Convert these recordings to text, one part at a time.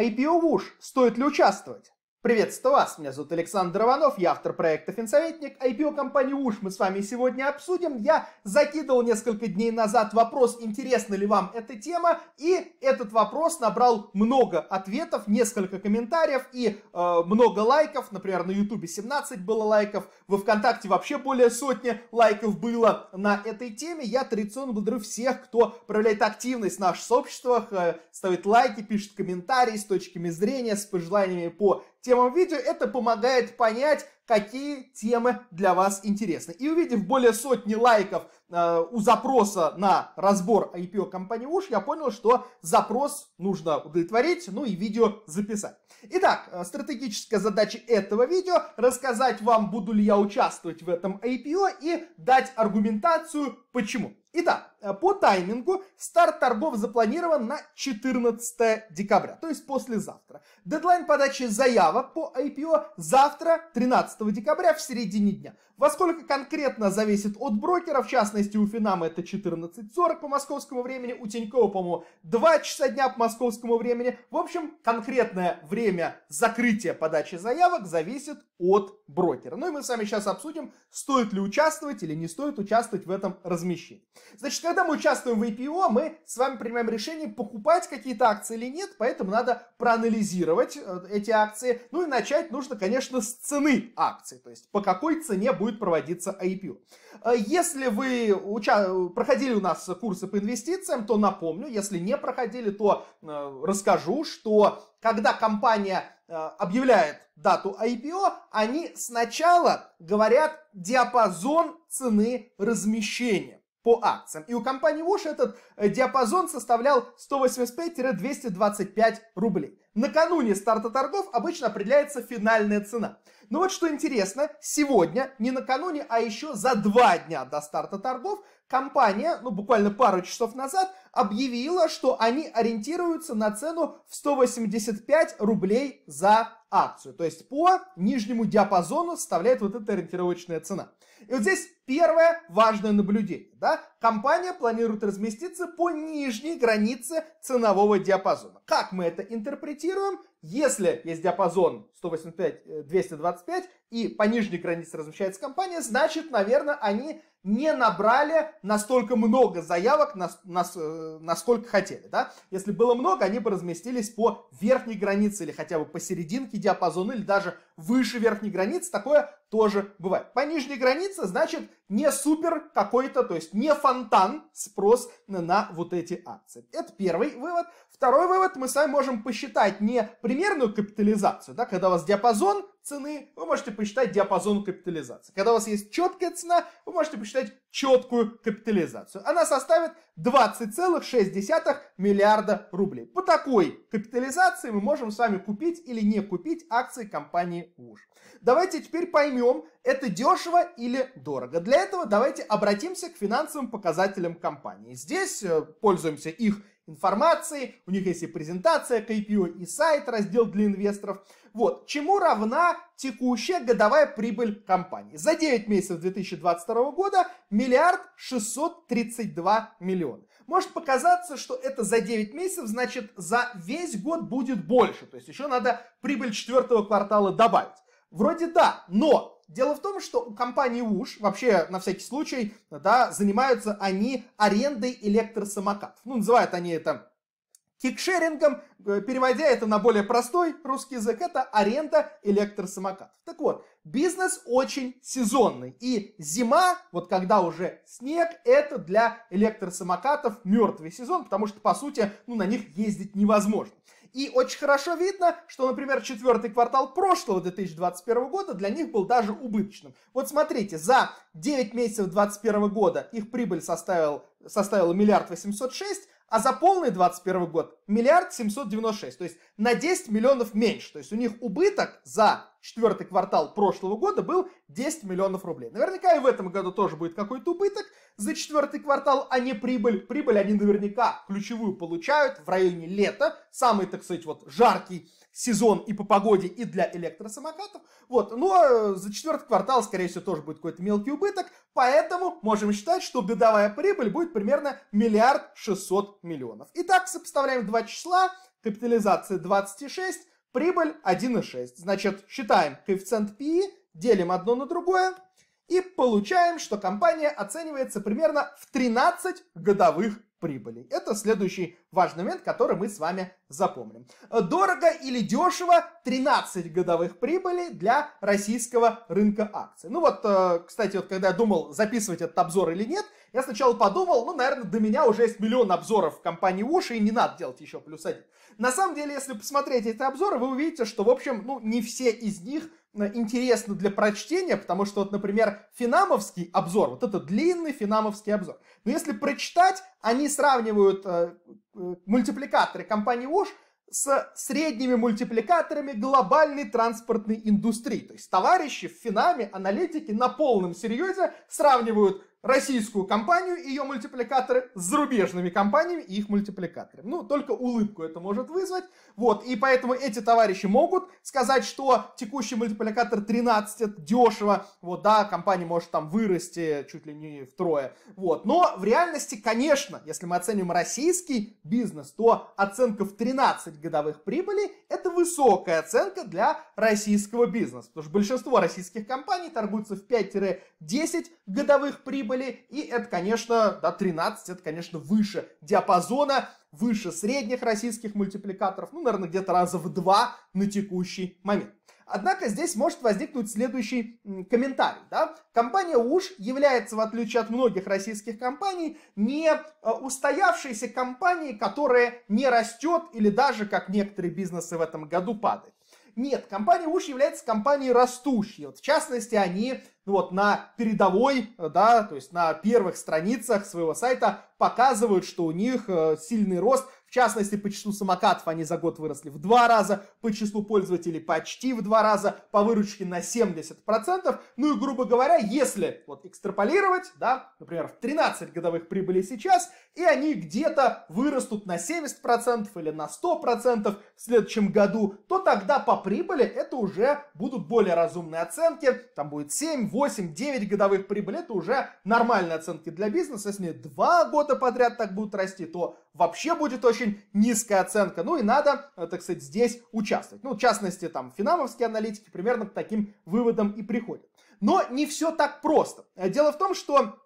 IPO в уж, стоит ли участвовать? Приветствую вас, меня зовут Александр Иванов, я автор проекта «Финсоветник». IPO компании «Уж» мы с вами сегодня обсудим. Я закидывал несколько дней назад вопрос, интересна ли вам эта тема, и этот вопрос набрал много ответов, несколько комментариев и э, много лайков. Например, на Ютубе 17 было лайков, во Вконтакте вообще более сотни лайков было на этой теме. Я традиционно благодарю всех, кто проявляет активность в наших сообществах, э, ставит лайки, пишет комментарии с точками зрения, с пожеланиями по темам видео. Это помогает понять, какие темы для вас интересны. И увидев более сотни лайков э, у запроса на разбор IPO компании УШ, я понял, что запрос нужно удовлетворить, ну и видео записать. Итак, э, стратегическая задача этого видео – рассказать вам, буду ли я участвовать в этом IPO и дать аргументацию, почему. Итак, Э, по таймингу старт торгов запланирован на 14 декабря, то есть послезавтра. Дедлайн подачи заявок по IPO завтра, 13 декабря, в середине дня. Во сколько конкретно зависит от брокера, в частности у Финама это 14.40 по московскому времени, у Тинькова, по-моему, 2 часа дня по московскому времени. В общем, конкретное время закрытия подачи заявок зависит от брокера. Ну и мы с вами сейчас обсудим, стоит ли участвовать или не стоит участвовать в этом размещении. Значит, когда мы участвуем в IPO, мы с вами принимаем решение, покупать какие-то акции или нет, поэтому надо проанализировать э, эти акции. Ну и начать нужно, конечно, с цены акции, то есть по какой цене будет проводиться IPO. Э, если вы уча... проходили у нас курсы по инвестициям, то напомню, если не проходили, то э, расскажу, что когда компания объявляет дату IPO, они сначала говорят диапазон цены размещения по акциям. И у компании Wish этот э, диапазон составлял 185-225 рублей накануне старта торгов обычно определяется финальная цена. Но вот что интересно, сегодня, не накануне, а еще за два дня до старта торгов, компания, ну буквально пару часов назад, объявила, что они ориентируются на цену в 185 рублей за акцию. То есть по нижнему диапазону составляет вот эта ориентировочная цена. И вот здесь первое важное наблюдение. Да? Компания планирует разместиться по нижней границе ценового диапазона. Как мы это интерпретируем? интерпретируем если есть диапазон 185-225 э, и по нижней границе размещается компания, значит, наверное, они не набрали настолько много заявок, нас, нас, э, насколько хотели. Да? Если было много, они бы разместились по верхней границе или хотя бы посерединке диапазона или даже выше верхней границы. Такое тоже бывает. По нижней границе, значит, не супер какой-то, то есть не фонтан спрос на, на вот эти акции. Это первый вывод. Второй вывод мы с вами можем посчитать не при примерную капитализацию, да, когда у вас диапазон цены, вы можете посчитать диапазон капитализации. Когда у вас есть четкая цена, вы можете посчитать четкую капитализацию. Она составит 20,6 миллиарда рублей. По такой капитализации мы можем с вами купить или не купить акции компании УЖ. Давайте теперь поймем, это дешево или дорого. Для этого давайте обратимся к финансовым показателям компании. Здесь э, пользуемся их информации, у них есть и презентация к IPO, и сайт, раздел для инвесторов. Вот, чему равна текущая годовая прибыль компании. За 9 месяцев 2022 года миллиард 632 миллиона. Может показаться, что это за 9 месяцев, значит за весь год будет больше. То есть еще надо прибыль четвертого квартала добавить. Вроде да, но Дело в том, что у компании Уж вообще, на всякий случай, да, занимаются они арендой электросамокатов. Ну, называют они это кикшерингом, э, переводя это на более простой русский язык, это аренда электросамокатов. Так вот, бизнес очень сезонный, и зима, вот когда уже снег, это для электросамокатов мертвый сезон, потому что, по сути, ну, на них ездить невозможно. И очень хорошо видно, что, например, четвертый квартал прошлого 2021 года для них был даже убыточным. Вот смотрите, за 9 месяцев 2021 года их прибыль составил, составила миллиард 806, а за полный 21 год миллиард 796, то есть на 10 миллионов меньше. То есть у них убыток за четвертый квартал прошлого года был 10 миллионов рублей. Наверняка и в этом году тоже будет какой-то убыток за четвертый квартал, а не прибыль. Прибыль они наверняка ключевую получают в районе лета, самый, так сказать, вот жаркий сезон и по погоде, и для электросамокатов. Вот, но ну, а, э, за четвертый квартал, скорее всего, тоже будет какой-то мелкий убыток, поэтому можем считать, что годовая прибыль будет примерно миллиард шестьсот миллионов. Итак, сопоставляем два числа, капитализация 26, Прибыль 1,6. Значит, считаем коэффициент PE, делим одно на другое и получаем, что компания оценивается примерно в 13 годовых прибылей. Это следующий важный момент, который мы с вами запомним. Дорого или дешево 13 годовых прибылей для российского рынка акций. Ну вот, э, кстати, вот когда я думал, записывать этот обзор или нет, я сначала подумал, ну, наверное, до меня уже есть миллион обзоров компании Уши, и не надо делать еще плюс один. На самом деле, если посмотреть эти обзоры, вы увидите, что, в общем, ну, не все из них э, интересны для прочтения, потому что вот, например, финамовский обзор, вот это длинный финамовский обзор. Но если прочитать, они сравнивают э, э мультипликаторы компании Уш с средними мультипликаторами глобальной транспортной индустрии. То есть товарищи в Финаме, аналитики на полном серьезе сравнивают российскую компанию и ее мультипликаторы с зарубежными компаниями и их мультипликаторами. Ну, только улыбку это может вызвать. Вот, и поэтому эти товарищи могут сказать, что текущий мультипликатор 13 это дешево. Вот, да, компания может там вырасти чуть ли не втрое. Вот, но в реальности, конечно, если мы оценим российский бизнес, то оценка в 13 годовых прибыли это высокая оценка для российского бизнеса. Потому что большинство российских компаний торгуются в 5-10 годовых прибыли прибыли. И это, конечно, да, 13, это, конечно, выше диапазона, выше средних российских мультипликаторов, ну, наверное, где-то раза в два на текущий момент. Однако здесь может возникнуть следующий комментарий. Да? Компания УШ является, в отличие от многих российских компаний, не э, устоявшейся компанией, которая не растет или даже, как некоторые бизнесы в этом году, падает. Нет, компания Уш является компанией растущей. Вот, в частности, они ну, вот, на передовой, э, да, то есть на первых страницах своего сайта показывают, что у них э, сильный рост – в частности, по числу самокатов они за год выросли в два раза, по числу пользователей почти в два раза, по выручке на 70%. Ну и, грубо говоря, если вот экстраполировать, да, например, в 13 годовых прибыли сейчас, и они где-то вырастут на 70% или на 100% в следующем году, то тогда по прибыли это уже будут более разумные оценки, там будет 7, 8, 9 годовых прибыли, это уже нормальные оценки для бизнеса, если два года подряд так будут расти, то вообще будет очень низкая оценка. Ну и надо, э, так сказать, здесь участвовать. Ну, в частности, там финамовские аналитики примерно к таким выводам и приходят. Но не все так просто. Э, дело в том, что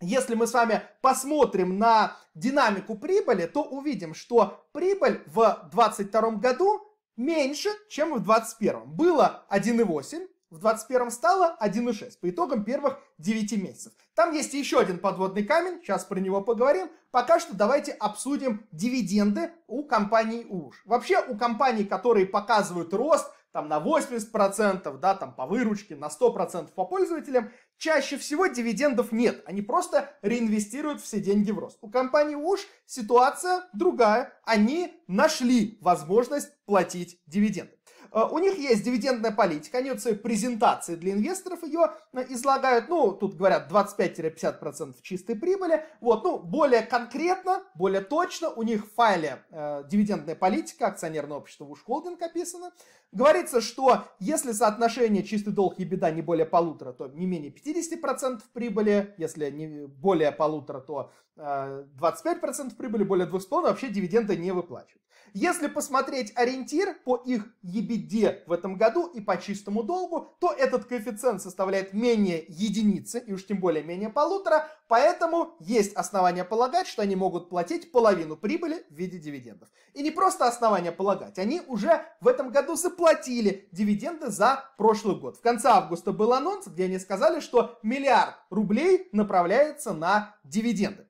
если мы с вами посмотрим на динамику прибыли, то увидим, что прибыль в 2022 году меньше, чем в 2021. Было 1,8, в 21 стало 1,6 по итогам первых 9 месяцев. Там есть еще один подводный камень, сейчас про него поговорим. Пока что давайте обсудим дивиденды у компании УЖ. Вообще у компаний, которые показывают рост там на 80%, да, там по выручке, на 100% по пользователям, чаще всего дивидендов нет. Они просто реинвестируют все деньги в рост. У компании УЖ ситуация другая. Они нашли возможность платить дивиденды. Э, у них есть дивидендная политика, они вот свои презентации для инвесторов ее э, излагают, ну, тут говорят 25-50% чистой прибыли, вот, ну, более конкретно, более точно у них в файле э, дивидендная политика акционерного общества Вушхолдинг описана, говорится, что если соотношение чистый долг и беда не более полутора, то не менее 50% прибыли, если не более полутора, то э, 25% прибыли, более 2,5% вообще дивиденды не выплачивают. Если посмотреть ориентир по их ебеде в этом году и по чистому долгу, то этот коэффициент составляет менее единицы, и уж тем более менее полутора, поэтому есть основания полагать, что они могут платить половину прибыли в виде дивидендов. И не просто основания полагать, они уже в этом году заплатили дивиденды за прошлый год. В конце августа был анонс, где они сказали, что миллиард рублей направляется на дивиденды.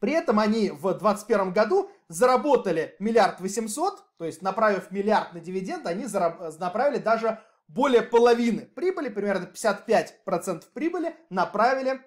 При этом они в 2021 году заработали миллиард восемьсот, то есть направив миллиард на дивиденды, они зараб- направили даже более половины прибыли, примерно 55% прибыли направили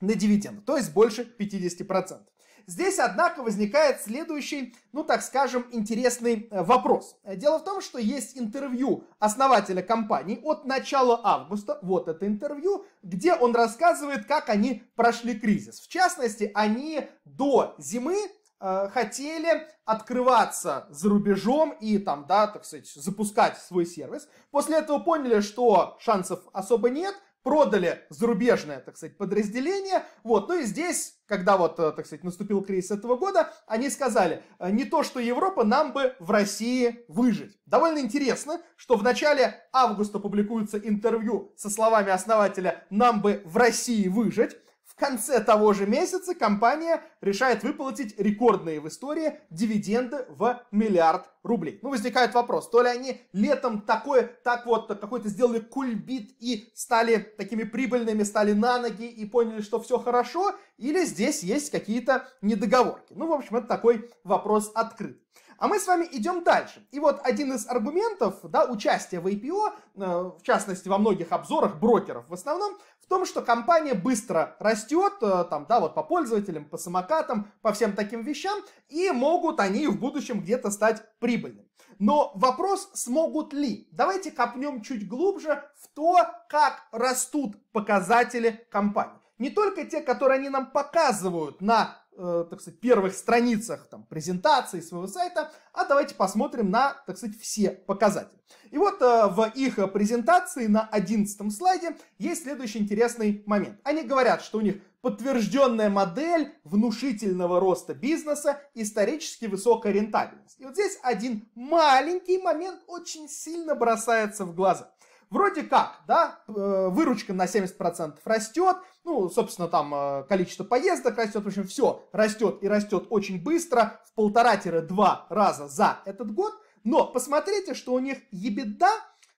на дивиденды, то есть больше 50%. Здесь, однако, возникает следующий, ну так скажем, интересный э, вопрос. Дело в том, что есть интервью основателя компании от начала августа, вот это интервью, где он рассказывает, как они прошли кризис. В частности, они до зимы э, хотели открываться за рубежом и там, да, так сказать, запускать свой сервис. После этого поняли, что шансов особо нет – продали зарубежное, так сказать, подразделение. Вот, ну и здесь, когда вот, э, так сказать, наступил кризис этого года, они сказали, «Э, не то что Европа, нам бы в России выжить. Довольно интересно, что в начале августа публикуется интервью со словами основателя «нам бы в России выжить», конце того же месяца компания решает выплатить рекордные в истории дивиденды в миллиард рублей. Ну, возникает вопрос, то ли они летом такое, так вот, какой-то сделали кульбит и стали такими прибыльными, стали на ноги и поняли, что все хорошо, или здесь есть какие-то недоговорки. Ну, в общем, это такой вопрос открыт. А мы с вами идем дальше. И вот один из аргументов да, участия в IPO, э, в частности во многих обзорах брокеров в основном, в том, что компания быстро растет, э, там, да, вот по пользователям, по самокатам, по всем таким вещам, и могут они в будущем где-то стать прибыльными. Но вопрос, смогут ли? Давайте копнем чуть глубже в то, как растут показатели компании. Не только те, которые они нам показывают на Э, так сказать, первых страницах там, презентации своего сайта, а давайте посмотрим на, так сказать, все показатели. И вот э, в их презентации на 11 слайде есть следующий интересный момент. Они говорят, что у них подтвержденная модель внушительного роста бизнеса, исторически высокая рентабельность. И вот здесь один маленький момент очень сильно бросается в глаза вроде как, да, э, выручка на 70% растет, ну, собственно, там э, количество поездок растет, в общем, все растет и растет очень быстро, в полтора-два раза за этот год, но посмотрите, что у них ебеда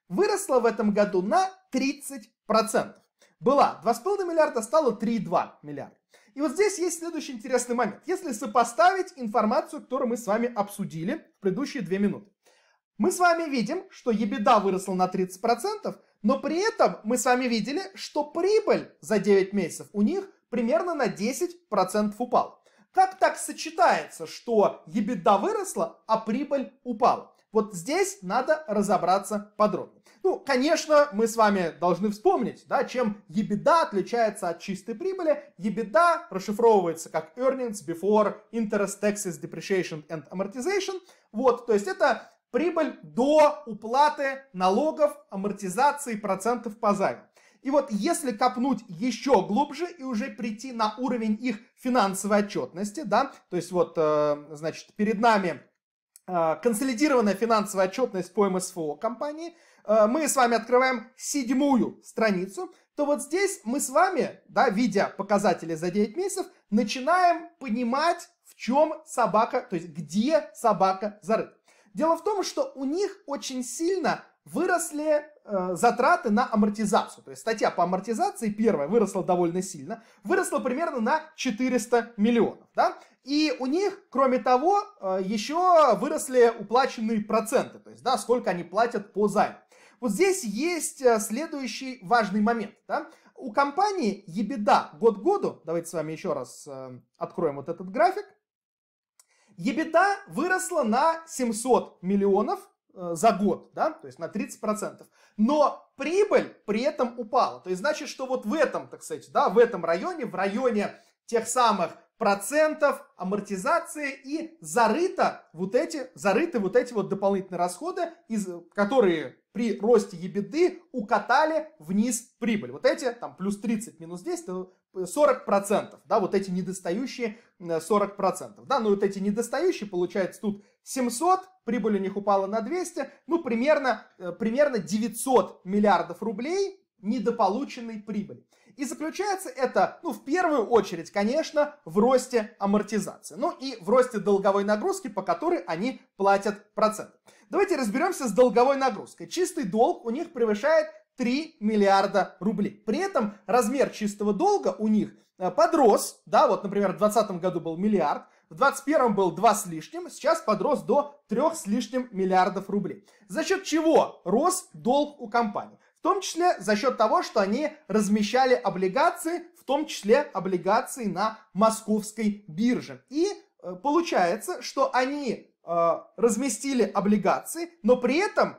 выросла в этом году на 30%. Была 2,5 миллиарда, стало 3,2 миллиарда. И вот здесь есть следующий интересный момент. Если сопоставить информацию, которую мы с вами обсудили в предыдущие две минуты. Мы с вами видим, что ебеда выросла на 30%, но при этом мы с вами видели, что прибыль за 9 месяцев у них примерно на 10% упала. Как так сочетается, что ебеда выросла, а прибыль упала? Вот здесь надо разобраться подробно. Ну, конечно, мы с вами должны вспомнить, да, чем ебеда отличается от чистой прибыли. Ебеда расшифровывается как earnings before interest, taxes, depreciation and amortization. Вот, то есть это прибыль до уплаты налогов, амортизации процентов по займу. И вот если копнуть еще глубже и уже прийти на уровень их финансовой отчетности, да, то есть вот, э, значит, перед нами э, консолидированная финансовая отчетность по МСФО компании, э, мы с вами открываем седьмую страницу, то вот здесь мы с вами, да, видя показатели за 9 месяцев, начинаем понимать, в чем собака, то есть где собака зарыта. Дело в том, что у них очень сильно выросли э, затраты на амортизацию. То есть статья по амортизации первая выросла довольно сильно, выросла примерно на 400 миллионов. Да? И у них, кроме того, э, еще выросли уплаченные проценты, то есть да, сколько они платят по займу. Вот здесь есть э, следующий важный момент. Да? У компании EBITDA год году, давайте с вами еще раз э, откроем вот этот график, Ебита выросла на 700 миллионов э, за год, да, то есть на 30%. Но прибыль при этом упала. То есть значит, что вот в этом, так сказать, да, в этом районе, в районе тех самых процентов амортизации и зарыто вот эти, зарыты вот эти вот дополнительные расходы, из, которые при росте ебеды укатали вниз прибыль. Вот эти там плюс 30, минус 10, 40 процентов, да, вот эти недостающие 40 э, процентов, да, ну вот эти недостающие, получается, тут 700, прибыль у них упала на 200, ну, примерно, э, примерно 900 миллиардов рублей недополученной прибыли. И заключается это, ну, в первую очередь, конечно, в росте амортизации. Ну и в росте долговой нагрузки, по которой они платят проценты. Давайте разберемся с долговой нагрузкой. Чистый долг у них превышает 3 миллиарда рублей. При этом размер чистого долга у них э, подрос, да, вот, например, в 2020 году был миллиард, в 2021 был 2 с лишним, сейчас подрос до 3 с лишним миллиардов рублей. За счет чего рос долг у компании? В том числе за счет того, что они размещали облигации, в том числе облигации на московской бирже. И э, получается, что они э, разместили облигации, но при этом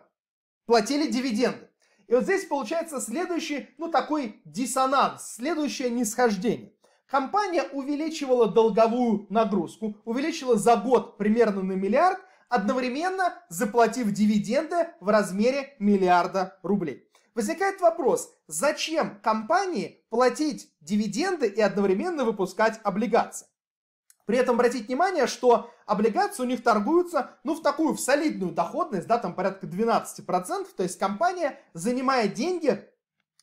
платили дивиденды. И вот здесь получается следующий, ну такой диссонанс, следующее нисхождение. Компания увеличивала долговую нагрузку, увеличила за год примерно на миллиард, одновременно заплатив дивиденды в размере миллиарда рублей. Возникает вопрос, зачем компании платить дивиденды и одновременно выпускать облигации? При этом обратить внимание, что облигации у них торгуются, ну, в такую, в солидную доходность, да, там порядка 12%, то есть компания, занимая деньги,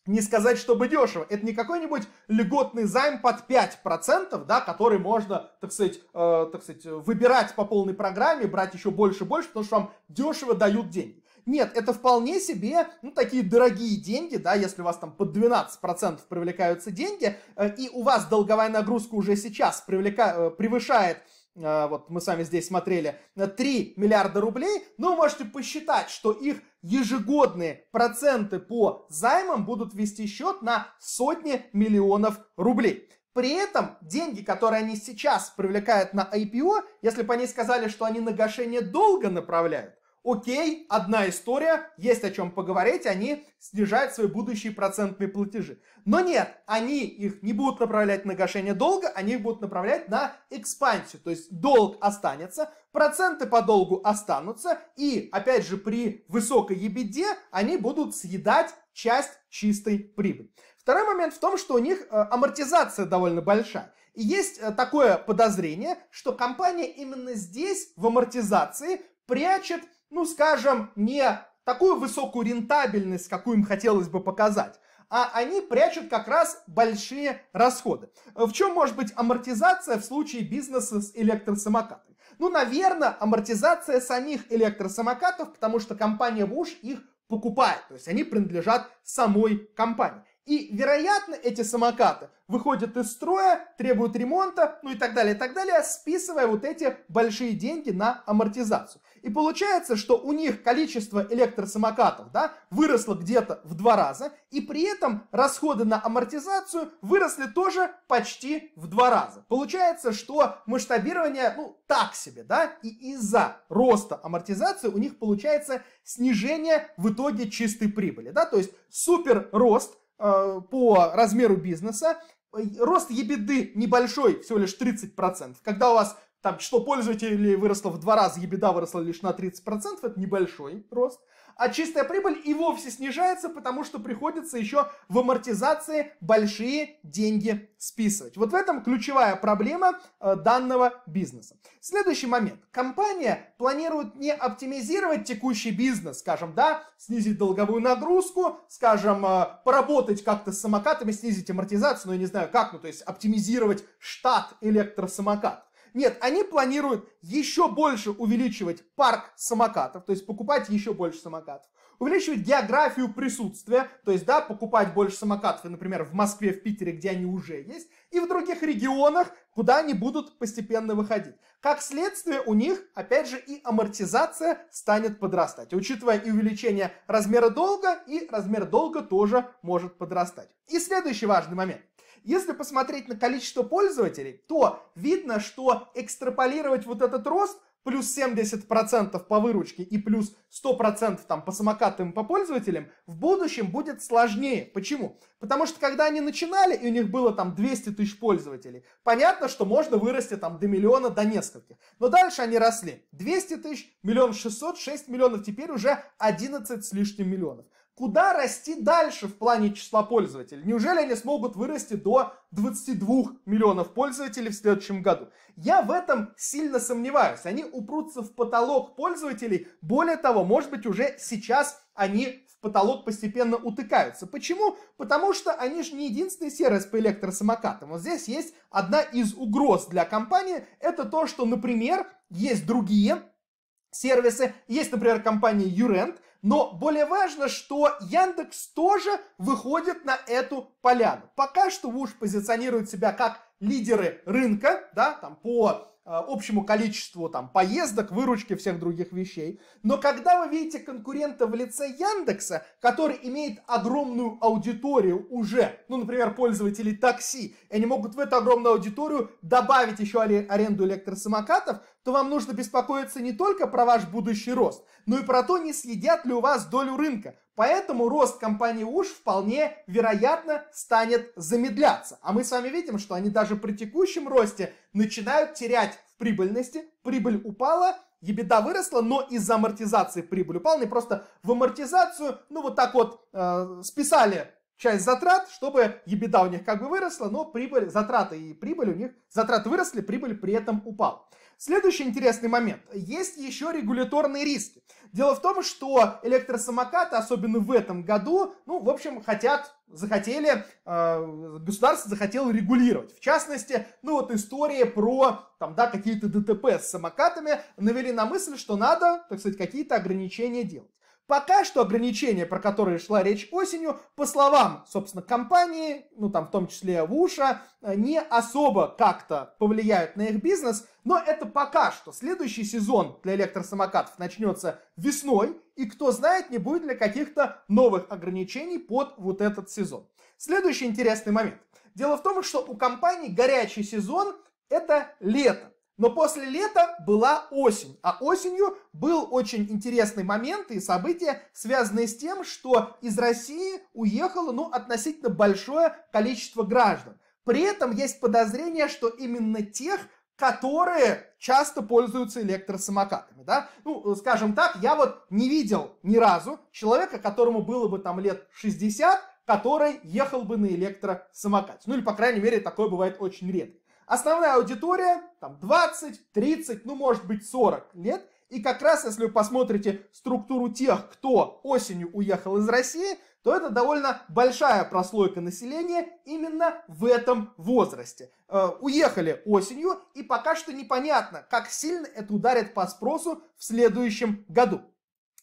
не сказать, чтобы дешево. Это не какой-нибудь льготный займ под 5%, да, который можно, так сказать, э, так сказать, выбирать по полной программе, брать еще больше и больше, потому что вам дешево дают деньги. Нет, это вполне себе, ну, такие дорогие деньги, да, если у вас там под 12% привлекаются деньги, э, и у вас долговая нагрузка уже сейчас привлека... Э, превышает э, вот мы сами здесь смотрели, 3 миллиарда рублей, но вы можете посчитать, что их ежегодные проценты по займам будут вести счет на сотни миллионов рублей. При этом деньги, которые они сейчас привлекают на IPO, если бы они сказали, что они на гашение долга направляют, окей, одна история, есть о чем поговорить, они снижают свои будущие процентные платежи. Но нет, они их не будут направлять на гашение долга, они их будут направлять на экспансию. То есть долг останется, проценты по долгу останутся, и опять же при высокой ебеде они будут съедать часть чистой прибыли. Второй момент в том, что у них э, амортизация довольно большая. И есть э, такое подозрение, что компания именно здесь, в амортизации, прячет ну, скажем, не такую высокую рентабельность, какую им хотелось бы показать, а они прячут как раз большие расходы. В чем может быть амортизация в случае бизнеса с электросамокатами? Ну, наверное, амортизация самих электросамокатов, потому что компания ВУШ их покупает, то есть они принадлежат самой компании. И, вероятно, эти самокаты выходят из строя, требуют ремонта, ну и так далее, и так далее, списывая вот эти большие деньги на амортизацию. И получается, что у них количество электросамокатов да, выросло где-то в два раза, и при этом расходы на амортизацию выросли тоже почти в два раза. Получается, что масштабирование, ну, так себе, да, и из-за роста амортизации у них получается снижение в итоге чистой прибыли, да, то есть супер рост Э, по размеру бизнеса, э, рост ебеды небольшой, всего лишь 30%. Когда у вас там число пользователей выросло в два раза, ебеда выросла лишь на 30%, это небольшой рост – а чистая прибыль и вовсе снижается, потому что приходится еще в амортизации большие деньги списывать. Вот в этом ключевая проблема э, данного бизнеса. Следующий момент. Компания планирует не оптимизировать текущий бизнес, скажем, да, снизить долговую нагрузку, скажем, э, поработать как-то с самокатами, снизить амортизацию, ну я не знаю как, ну то есть оптимизировать штат электросамокат. Нет, они планируют еще больше увеличивать парк самокатов, то есть покупать еще больше самокатов. Увеличивать географию присутствия, то есть, да, покупать больше самокатов, например, в Москве, в Питере, где они уже есть, и в других регионах, куда они будут постепенно выходить. Как следствие, у них, опять же, и амортизация станет подрастать, учитывая и увеличение размера долга, и размер долга тоже может подрастать. И следующий важный момент. Если посмотреть на количество пользователей, то видно, что экстраполировать вот этот рост плюс 70% по выручке и плюс 100% там по самокатам и по пользователям, в будущем будет сложнее. Почему? Потому что когда они начинали, и у них было там 200 тысяч пользователей, понятно, что можно вырасти там до миллиона, до нескольких. Но дальше они росли. 200 тысяч, миллион шестьсот, 6 миллионов, теперь уже 11 с лишним миллионов куда расти дальше в плане числа пользователей? Неужели они смогут вырасти до 22 миллионов пользователей в следующем году? Я в этом сильно сомневаюсь. Они упрутся в потолок пользователей. Более того, может быть, уже сейчас они в потолок постепенно утыкаются. Почему? Потому что они же не единственный сервис по электросамокатам. Вот здесь есть одна из угроз для компании. Это то, что, например, есть другие сервисы. Есть, например, компания Urent, но более важно, что Яндекс тоже выходит на эту поляну. Пока что уж позиционирует себя как лидеры рынка, да, там по э, общему количеству там поездок, выручки всех других вещей. Но когда вы видите конкурента в лице Яндекса, который имеет огромную аудиторию уже, ну, например, пользователей такси, и они могут в эту огромную аудиторию добавить еще аренду электросамокатов, то вам нужно беспокоиться не только про ваш будущий рост, но и про то, не съедят ли у вас долю рынка. Поэтому рост компании УШ вполне вероятно станет замедляться. А мы с вами видим, что они даже при текущем росте начинают терять в прибыльности. Прибыль упала, ебеда выросла, но из-за амортизации прибыль упала. Они просто в амортизацию, ну вот так вот, э, списали часть затрат, чтобы ебеда у них как бы выросла, но прибыль, затраты и прибыль у них, затраты выросли, прибыль при этом упала. Следующий интересный момент. Есть еще регуляторные риски. Дело в том, что электросамокаты, особенно в этом году, ну, в общем, хотят, захотели, э, государство захотело регулировать. В частности, ну вот история про там, да, какие-то ДТП с самокатами навели на мысль, что надо, так сказать, какие-то ограничения делать. Пока что ограничения, про которые шла речь осенью, по словам, собственно, компании, ну там в том числе Вуша, э, не особо как-то повлияют на их бизнес, но это пока что. Следующий сезон для электросамокатов начнется весной, и кто знает, не будет ли каких-то новых ограничений под вот этот сезон. Следующий интересный момент. Дело в том, что у компании горячий сезон – это лето. Но после лета была осень, а осенью был очень интересный момент и события, связанные с тем, что из России уехало ну, относительно большое количество граждан. При этом есть подозрение, что именно тех, которые часто пользуются электросамокатами, да? Ну, скажем так, я вот не видел ни разу человека, которому было бы там лет 60, который ехал бы на электросамокате. Ну, или, по крайней мере, такое бывает очень редко. Основная аудитория, там 20, 30, ну может быть 40 лет. И как раз, если вы посмотрите структуру тех, кто осенью уехал из России, то это довольно большая прослойка населения именно в этом возрасте. Э, уехали осенью, и пока что непонятно, как сильно это ударит по спросу в следующем году.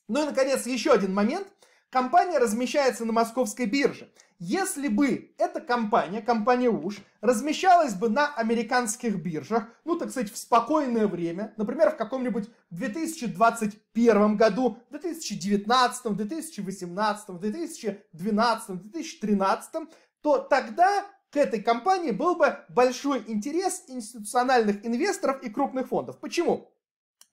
Ну и, наконец, еще один момент – Компания размещается на московской бирже. Если бы эта компания, компания УШ, размещалась бы на американских биржах, ну, так сказать, в спокойное время, например, в каком-нибудь 2021 году, 2019, 2018, 2012, 2013, то тогда к этой компании был бы большой интерес институциональных инвесторов и крупных фондов. Почему?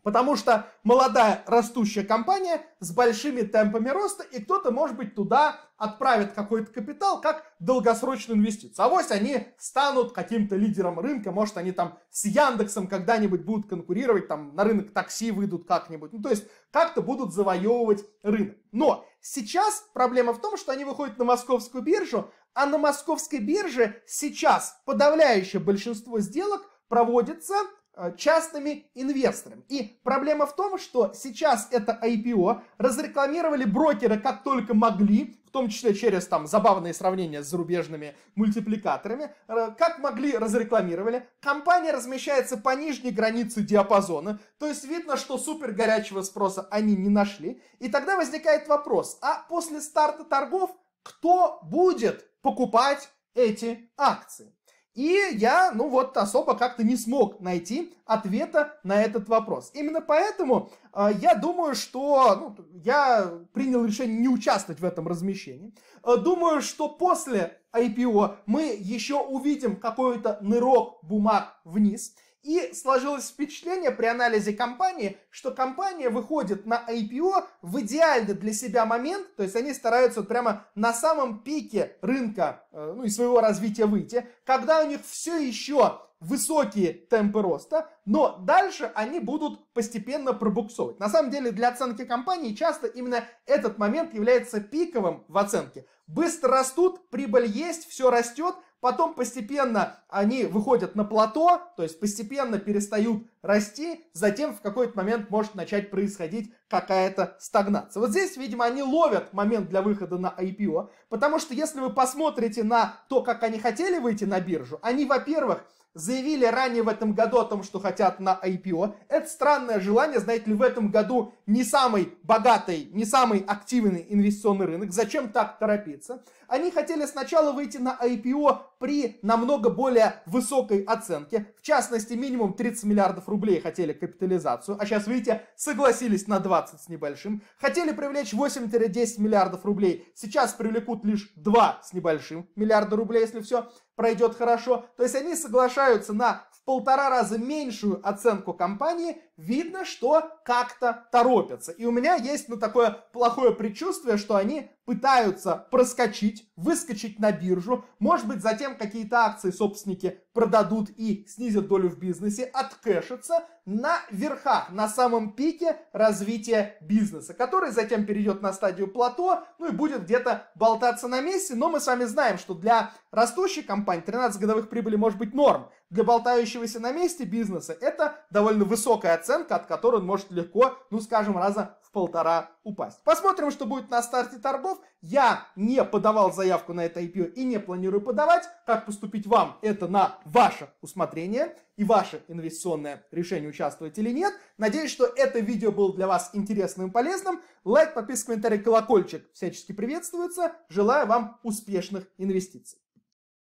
Потому что молодая растущая компания с большими темпами роста, и кто-то, может быть, туда отправит какой-то капитал как долгосрочную инвестицию. А вось они станут каким-то лидером рынка, может, они там с Яндексом когда-нибудь будут конкурировать, там на рынок такси выйдут как-нибудь. Ну, то есть как-то будут завоевывать рынок. Но сейчас проблема в том, что они выходят на московскую биржу, а на московской бирже сейчас подавляющее большинство сделок проводится Э, частными инвесторами. И проблема в том, что сейчас это IPO разрекламировали брокеры как только могли, в том числе через там забавные сравнения с зарубежными мультипликаторами, э, как могли разрекламировали. Компания размещается по нижней границе диапазона, то есть видно, что супер горячего спроса они не нашли. И тогда возникает вопрос, а после старта торгов кто будет покупать эти акции? И я, ну вот, особо как-то не смог найти ответа на этот вопрос. Именно поэтому э, я думаю, что ну, я принял решение не участвовать в этом размещении. Э, думаю, что после IPO мы еще увидим какой-то нырок бумаг вниз. И сложилось впечатление при анализе компании, что компания выходит на IPO в идеальный для себя момент, то есть они стараются вот прямо на самом пике рынка э, ну, и своего развития выйти, когда у них все еще высокие темпы роста, но дальше они будут постепенно пробуксовывать. На самом деле для оценки компании часто именно этот момент является пиковым в оценке. Быстро растут, прибыль есть, все растет, потом постепенно они выходят на плато, то есть постепенно перестают расти, затем в какой-то момент может начать происходить какая-то стагнация. Вот здесь, видимо, они ловят момент для выхода на IPO, потому что если вы посмотрите на то, как они хотели выйти на биржу, они, во-первых, заявили ранее в этом году о том, что хотят на IPO. Это странное желание, знаете ли, в этом году не самый богатый, не самый активный инвестиционный рынок. Зачем так торопиться? Они хотели сначала выйти на IPO при намного более высокой оценке. В частности, минимум 30 миллиардов рублей хотели капитализацию, а сейчас, видите, согласились на 20 с небольшим. Хотели привлечь 8-10 миллиардов рублей, сейчас привлекут лишь 2 с небольшим миллиарда рублей, если все пройдет хорошо. То есть они соглашаются на в полтора раза меньшую оценку компании, видно, что как-то торопятся. И у меня есть, ну, такое плохое предчувствие, что они пытаются проскочить, выскочить на биржу. Может быть, затем какие-то акции собственники продадут и снизят долю в бизнесе, откэшатся на верхах, на самом пике развития бизнеса, который затем перейдет на стадию плато, ну и будет где-то болтаться на месте. Но мы с вами знаем, что для растущей компании 13 годовых прибыли может быть норм. Для болтающегося на месте бизнеса это довольно высокая оценка оценка, от которой он может легко, ну скажем, раза в полтора упасть. Посмотрим, что будет на старте торгов. Я не подавал заявку на это IPO и не планирую подавать. Как поступить вам, это на ваше усмотрение и ваше инвестиционное решение участвовать или нет. Надеюсь, что это видео было для вас интересным и полезным. Лайк, подписка, комментарий, колокольчик всячески приветствуются. Желаю вам успешных инвестиций.